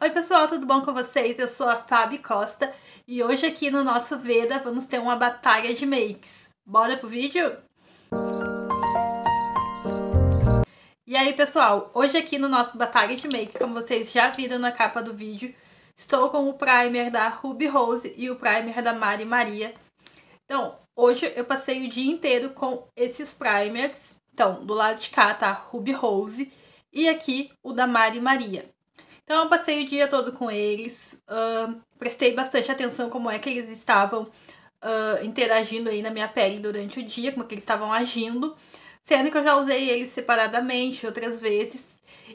Oi pessoal, tudo bom com vocês? Eu sou a Fabi Costa e hoje aqui no nosso Veda vamos ter uma batalha de makes. Bora pro vídeo? E aí pessoal, hoje aqui no nosso batalha de make, como vocês já viram na capa do vídeo, estou com o primer da Ruby Rose e o primer da Mari Maria. Então, hoje eu passei o dia inteiro com esses primers. Então, do lado de cá tá Ruby Rose e aqui o da Mari Maria. Então eu passei o dia todo com eles, uh, prestei bastante atenção como é que eles estavam uh, interagindo aí na minha pele durante o dia, como é que eles estavam agindo, sendo que eu já usei eles separadamente outras vezes.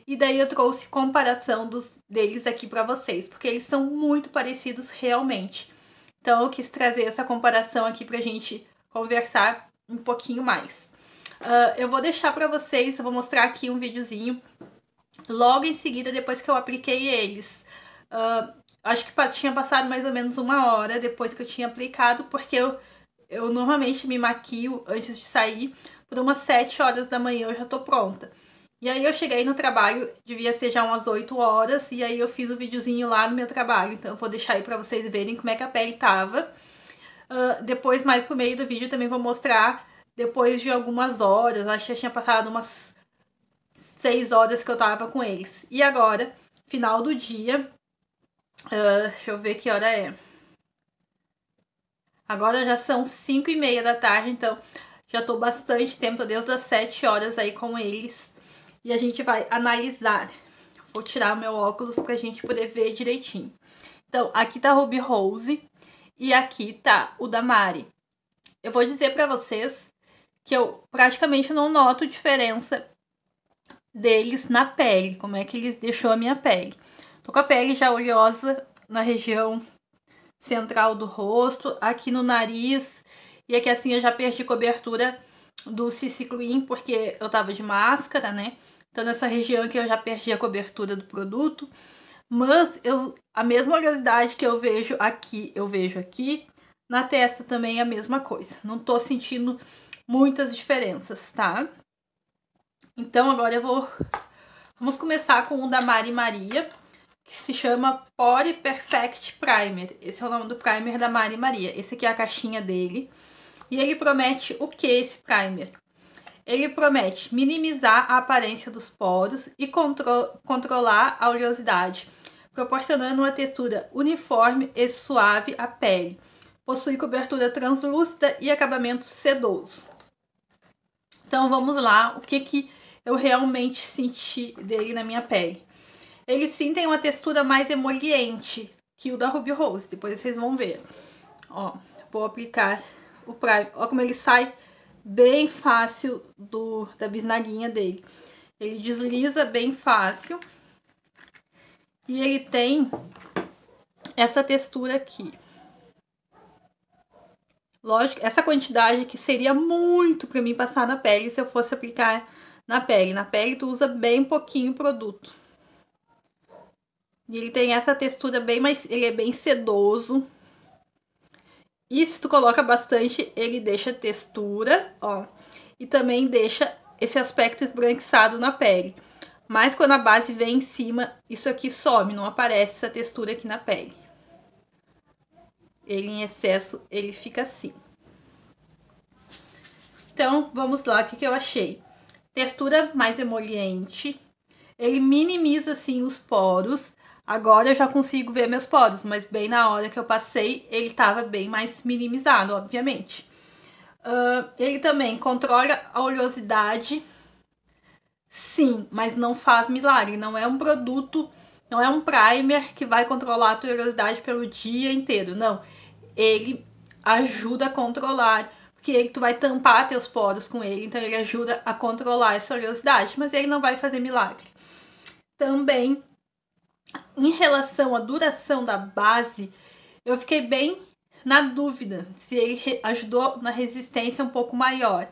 E daí eu trouxe comparação dos, deles aqui para vocês, porque eles são muito parecidos realmente. Então eu quis trazer essa comparação aqui pra gente conversar um pouquinho mais. Uh, eu vou deixar para vocês, eu vou mostrar aqui um videozinho logo em seguida, depois que eu apliquei eles. Uh, acho que tinha passado mais ou menos uma hora depois que eu tinha aplicado, porque eu, eu normalmente me maquio antes de sair, por umas 7 horas da manhã eu já tô pronta. E aí eu cheguei no trabalho, devia ser já umas 8 horas, e aí eu fiz o um videozinho lá no meu trabalho, então eu vou deixar aí pra vocês verem como é que a pele tava. Uh, depois, mais pro meio do vídeo, também vou mostrar, depois de algumas horas, acho que já tinha passado umas seis horas que eu tava com eles. E agora, final do dia, uh, deixa eu ver que hora é. Agora já são cinco e meia da tarde, então já tô bastante tempo, tô desde as sete horas aí com eles. E a gente vai analisar. Vou tirar meu óculos pra gente poder ver direitinho. Então, aqui tá Ruby Rose e aqui tá o da Mari. Eu vou dizer pra vocês que eu praticamente não noto diferença deles na pele, como é que ele deixou a minha pele. Tô com a pele já oleosa na região central do rosto, aqui no nariz, e aqui assim eu já perdi cobertura do CC porque eu tava de máscara, né? Então nessa região aqui eu já perdi a cobertura do produto. Mas eu, a mesma oleosidade que eu vejo aqui, eu vejo aqui. Na testa também é a mesma coisa. Não tô sentindo muitas diferenças, tá? Então agora eu vou... Vamos começar com um da Mari Maria, que se chama Pore Perfect Primer. Esse é o nome do primer da Mari Maria. Esse aqui é a caixinha dele. E ele promete o que esse primer? Ele promete minimizar a aparência dos poros e contro controlar a oleosidade, proporcionando uma textura uniforme e suave à pele. Possui cobertura translúcida e acabamento sedoso. Então vamos lá, o que que eu realmente senti dele na minha pele. Ele sim tem uma textura mais emoliente que o da Ruby Rose, depois vocês vão ver. Ó, vou aplicar o primer. Ó como ele sai bem fácil do, da bisnaguinha dele. Ele desliza bem fácil. E ele tem essa textura aqui. Lógico, essa quantidade que seria muito para mim passar na pele se eu fosse aplicar na pele. Na pele tu usa bem pouquinho produto. E ele tem essa textura bem mais... Ele é bem sedoso. E se tu coloca bastante, ele deixa textura, ó. E também deixa esse aspecto esbranquiçado na pele. Mas quando a base vem em cima, isso aqui some, não aparece essa textura aqui na pele. Ele em excesso, ele fica assim. Então, vamos lá, o que, que eu achei? textura mais emoliente, ele minimiza assim os poros. Agora eu já consigo ver meus poros, mas bem na hora que eu passei, ele estava bem mais minimizado, obviamente. Uh, ele também controla a oleosidade, sim, mas não faz milagre. Não é um produto, não é um primer que vai controlar a tua oleosidade pelo dia inteiro, não. Ele ajuda a controlar que ele, tu vai tampar teus poros com ele, então ele ajuda a controlar essa oleosidade, mas ele não vai fazer milagre. Também, em relação à duração da base, eu fiquei bem na dúvida se ele ajudou na resistência um pouco maior.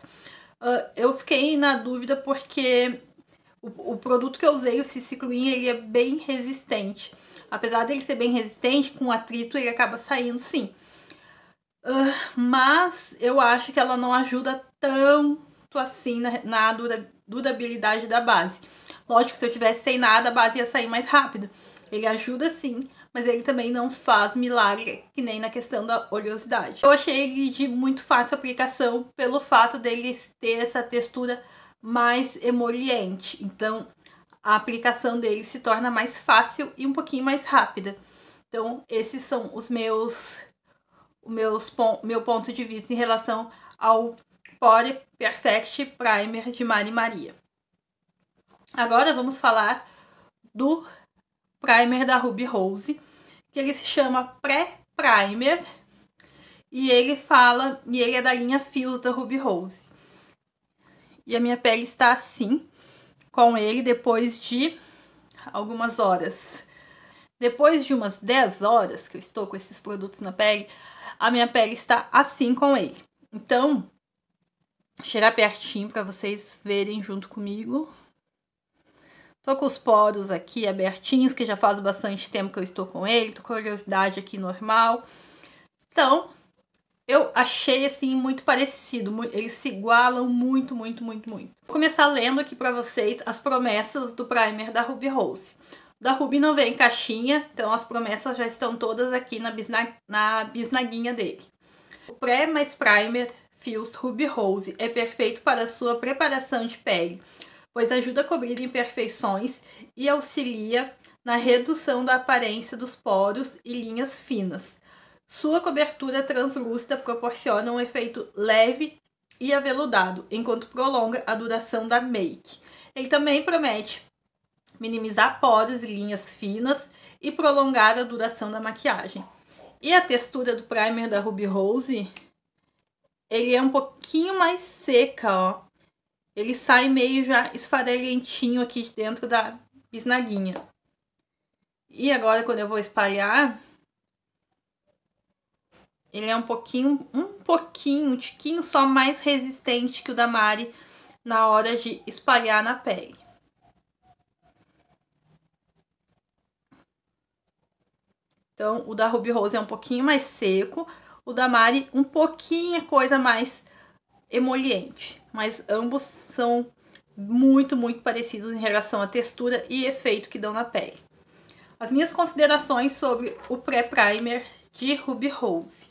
Uh, eu fiquei na dúvida porque o, o produto que eu usei, o Ciciclin, ele é bem resistente. Apesar dele ser bem resistente, com atrito ele acaba saindo sim mas eu acho que ela não ajuda tanto assim na, na dura, durabilidade da base. Lógico que se eu tivesse sem nada, a base ia sair mais rápido. Ele ajuda sim, mas ele também não faz milagre, que nem na questão da oleosidade. Eu achei ele de muito fácil aplicação pelo fato dele ter essa textura mais emoliente. Então, a aplicação dele se torna mais fácil e um pouquinho mais rápida. Então, esses são os meus o meus, meu ponto de vista em relação ao Pore Perfect Primer de Mari Maria. Agora vamos falar do primer da Ruby Rose, que ele se chama Pré-Primer e ele fala, e ele é da linha Fios da Ruby Rose. E a minha pele está assim, com ele depois de algumas horas. Depois de umas 10 horas que eu estou com esses produtos na pele, a minha pele está assim com ele. Então, chegar pertinho para vocês verem junto comigo. Tô com os poros aqui abertinhos, que já faz bastante tempo que eu estou com ele. Tô com oleosidade aqui normal. Então, eu achei assim muito parecido. Eles se igualam muito, muito, muito, muito. Vou começar lendo aqui para vocês as promessas do primer da Ruby Rose da Ruby não vem caixinha, então as promessas já estão todas aqui na, bisna na bisnaguinha dele. O pré mais primer Fios Ruby Rose é perfeito para sua preparação de pele, pois ajuda a cobrir imperfeições e auxilia na redução da aparência dos poros e linhas finas. Sua cobertura translúcida proporciona um efeito leve e aveludado, enquanto prolonga a duração da make. Ele também promete minimizar poros e linhas finas e prolongar a duração da maquiagem. E a textura do primer da Ruby Rose, ele é um pouquinho mais seca, ó. Ele sai meio já esfarelentinho aqui dentro da bisnaguinha. E agora, quando eu vou espalhar, ele é um pouquinho, um pouquinho, um tiquinho só mais resistente que o da Mari na hora de espalhar na pele. Então, o da Ruby Rose é um pouquinho mais seco, o da Mari um pouquinho é coisa mais emoliente. Mas ambos são muito, muito parecidos em relação à textura e efeito que dão na pele. As minhas considerações sobre o pré-primer de Ruby Rose.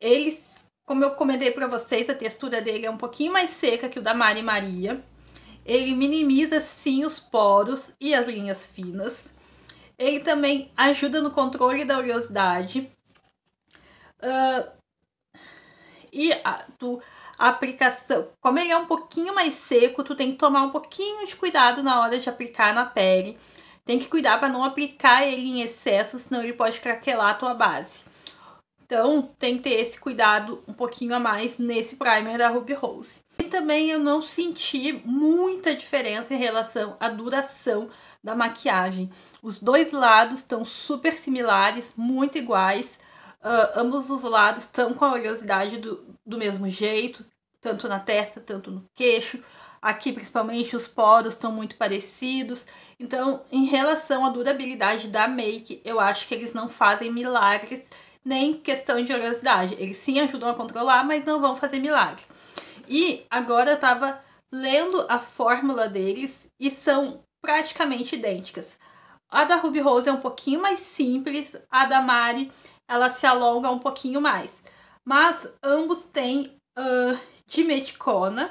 Ele, como eu comentei para vocês, a textura dele é um pouquinho mais seca que o da Mari Maria. Ele minimiza sim os poros e as linhas finas. Ele também ajuda no controle da oleosidade. Uh, e a, tu, a aplicação, como ele é um pouquinho mais seco, tu tem que tomar um pouquinho de cuidado na hora de aplicar na pele. Tem que cuidar para não aplicar ele em excesso, senão ele pode craquelar a tua base. Então, tem que ter esse cuidado um pouquinho a mais nesse primer da Ruby Rose. E também eu não senti muita diferença em relação à duração da maquiagem. Os dois lados estão super similares, muito iguais. Uh, ambos os lados estão com a oleosidade do, do mesmo jeito, tanto na testa, tanto no queixo. Aqui, principalmente, os poros estão muito parecidos. Então, em relação à durabilidade da make, eu acho que eles não fazem milagres, nem questão de oleosidade. Eles sim ajudam a controlar, mas não vão fazer milagre. E agora eu tava lendo a fórmula deles e são praticamente idênticas. A da Ruby Rose é um pouquinho mais simples, a da Mari ela se alonga um pouquinho mais. Mas ambos têm uh, dimeticona,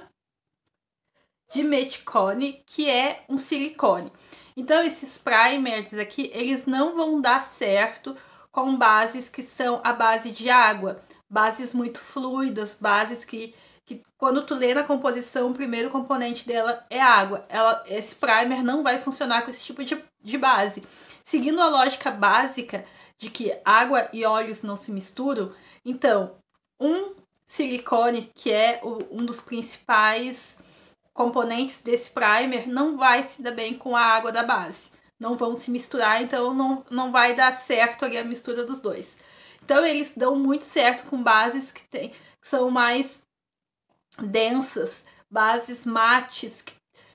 dimeticone, que é um silicone. Então esses primers aqui, eles não vão dar certo com bases que são a base de água, bases muito fluidas, bases que que quando tu lê na composição, o primeiro componente dela é água. Ela, esse primer não vai funcionar com esse tipo de, de base. Seguindo a lógica básica de que água e óleos não se misturam, então, um silicone, que é o, um dos principais componentes desse primer, não vai se dar bem com a água da base. Não vão se misturar, então não, não vai dar certo ali a mistura dos dois. Então, eles dão muito certo com bases que, tem, que são mais densas, bases mates,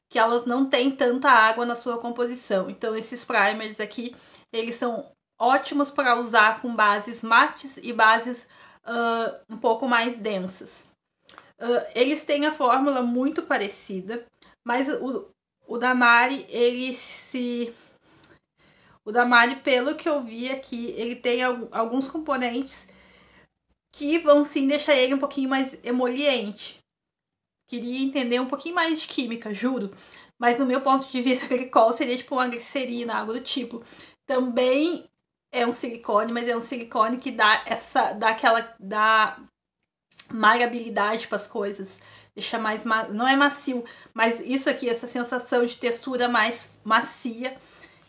que elas não têm tanta água na sua composição. Então esses primers aqui, eles são ótimos para usar com bases mates e bases uh, um pouco mais densas. Uh, eles têm a fórmula muito parecida, mas o, o da ele se... O da pelo que eu vi aqui, ele tem alguns componentes que vão sim deixar ele um pouquinho mais emoliente queria entender um pouquinho mais de química, juro. Mas no meu ponto de vista, glicol seria tipo uma glicerina, algo do tipo. Também é um silicone, mas é um silicone que dá essa, dá aquela, dá maleabilidade para as coisas, deixa mais, ma... não é macio, mas isso aqui, essa sensação de textura mais macia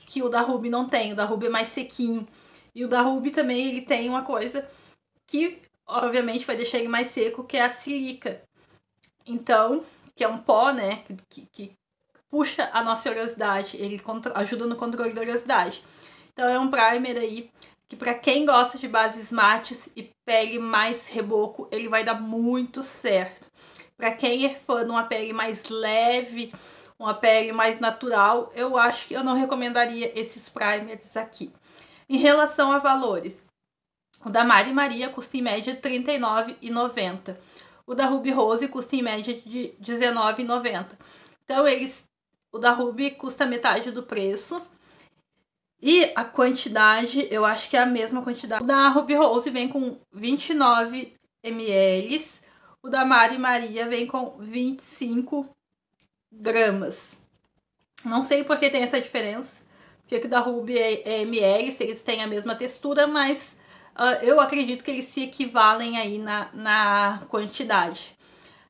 que o da Ruby não tem. O da Ruby é mais sequinho. E o da Ruby também ele tem uma coisa que obviamente vai deixar ele mais seco, que é a silica. Então, que é um pó, né? Que, que puxa a nossa oleosidade, ele ajuda no controle da oleosidade. Então é um primer aí que para quem gosta de bases mates e pele mais reboco, ele vai dar muito certo. Para quem é fã de uma pele mais leve, uma pele mais natural, eu acho que eu não recomendaria esses primers aqui. Em relação a valores, o da Mari Maria custa em média R$ 39,90. O da Ruby Rose custa em média de R$19,90. Então eles, o da Ruby custa metade do preço. E a quantidade, eu acho que é a mesma quantidade. O da Ruby Rose vem com 29 ml. O da Mari Maria vem com 25 gramas. Não sei por que tem essa diferença. Porque o da Ruby é, é ml, se eles têm a mesma textura, mas ah, eu acredito que eles se equivalem aí na, na quantidade.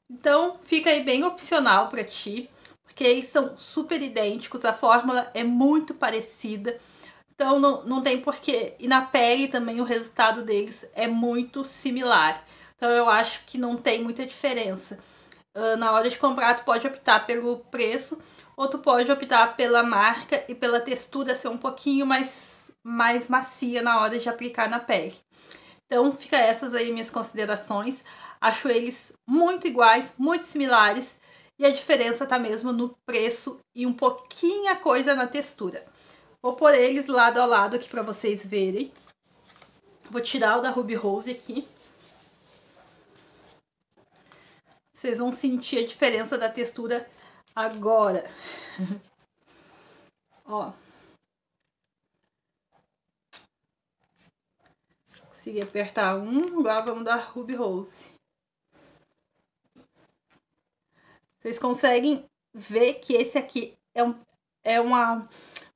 Então, fica aí bem opcional para ti, porque eles são super idênticos, a fórmula é muito parecida, então não, não tem porquê. E na pele também o resultado deles é muito similar, então eu acho que não tem muita diferença. Ah, na hora de comprar, tu pode optar pelo preço, ou tu pode optar pela marca e pela textura ser um pouquinho mais mais macia na hora de aplicar na pele. Então fica essas aí minhas considerações. Acho eles muito iguais, muito similares e a diferença tá mesmo no preço e um pouquinho a coisa na textura. Vou pôr eles lado a lado aqui para vocês verem. Vou tirar o da Ruby Rose aqui. Vocês vão sentir a diferença da textura agora. Ó. consegui apertar um, agora vamos dar Ruby Rose. Vocês conseguem ver que esse aqui é, um, é uma,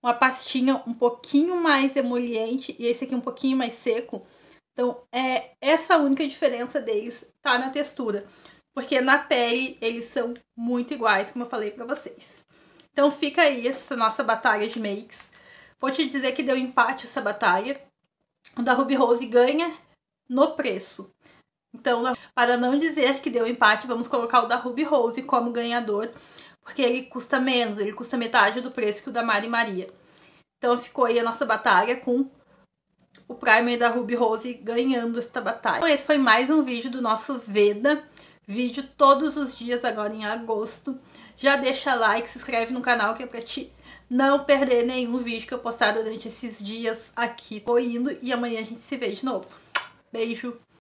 uma pastinha um pouquinho mais emoliente e esse aqui um pouquinho mais seco. Então, é essa a única diferença deles tá na textura. Porque na pele eles são muito iguais, como eu falei pra vocês. Então fica aí essa nossa batalha de makes. Vou te dizer que deu empate essa batalha da Ruby Rose ganha no preço. Então, para não dizer que deu empate, vamos colocar o da Ruby Rose como ganhador, porque ele custa menos, ele custa metade do preço que o da Mari Maria. Então ficou aí a nossa batalha com o primer da Ruby Rose ganhando esta batalha. Então esse foi mais um vídeo do nosso Veda, vídeo todos os dias agora em agosto. Já deixa like, se inscreve no canal que é pra te não perder nenhum vídeo que eu postar durante esses dias aqui. Tô indo e amanhã a gente se vê de novo. Beijo!